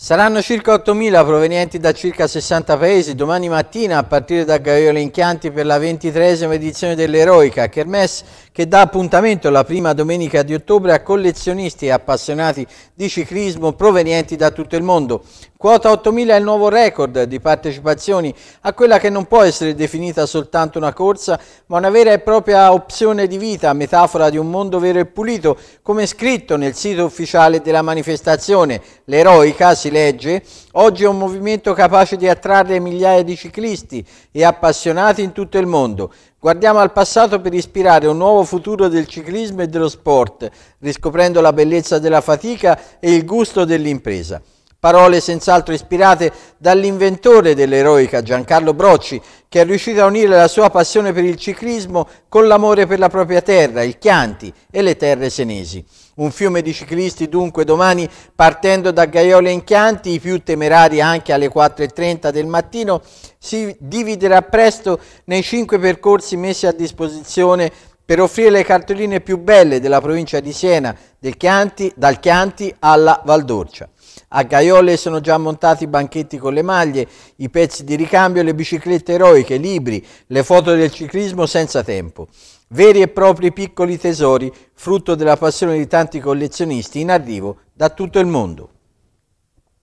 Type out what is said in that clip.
Saranno circa 8.000 provenienti da circa 60 paesi domani mattina a partire da Gaiole Inchianti per la ventitresima edizione dell'Eroica Kermesse che dà appuntamento la prima domenica di ottobre a collezionisti e appassionati di ciclismo provenienti da tutto il mondo. Quota 8.000 è il nuovo record di partecipazioni a quella che non può essere definita soltanto una corsa, ma una vera e propria opzione di vita, metafora di un mondo vero e pulito, come scritto nel sito ufficiale della manifestazione. L'eroica, si legge, oggi è un movimento capace di attrarre migliaia di ciclisti e appassionati in tutto il mondo. Guardiamo al passato per ispirare un nuovo futuro del ciclismo e dello sport, riscoprendo la bellezza della fatica e il gusto dell'impresa. Parole senz'altro ispirate dall'inventore dell'eroica Giancarlo Brocci, che è riuscito a unire la sua passione per il ciclismo con l'amore per la propria terra, il Chianti e le terre senesi. Un fiume di ciclisti dunque domani partendo da Gaiola in Chianti, i più temerari anche alle 4.30 del mattino, si dividerà presto nei cinque percorsi messi a disposizione per offrire le cartoline più belle della provincia di Siena, Chianti, dal Chianti alla Valdorcia. A Gaiole sono già montati i banchetti con le maglie, i pezzi di ricambio, le biciclette eroiche, i libri, le foto del ciclismo senza tempo. Veri e propri piccoli tesori, frutto della passione di tanti collezionisti in arrivo da tutto il mondo.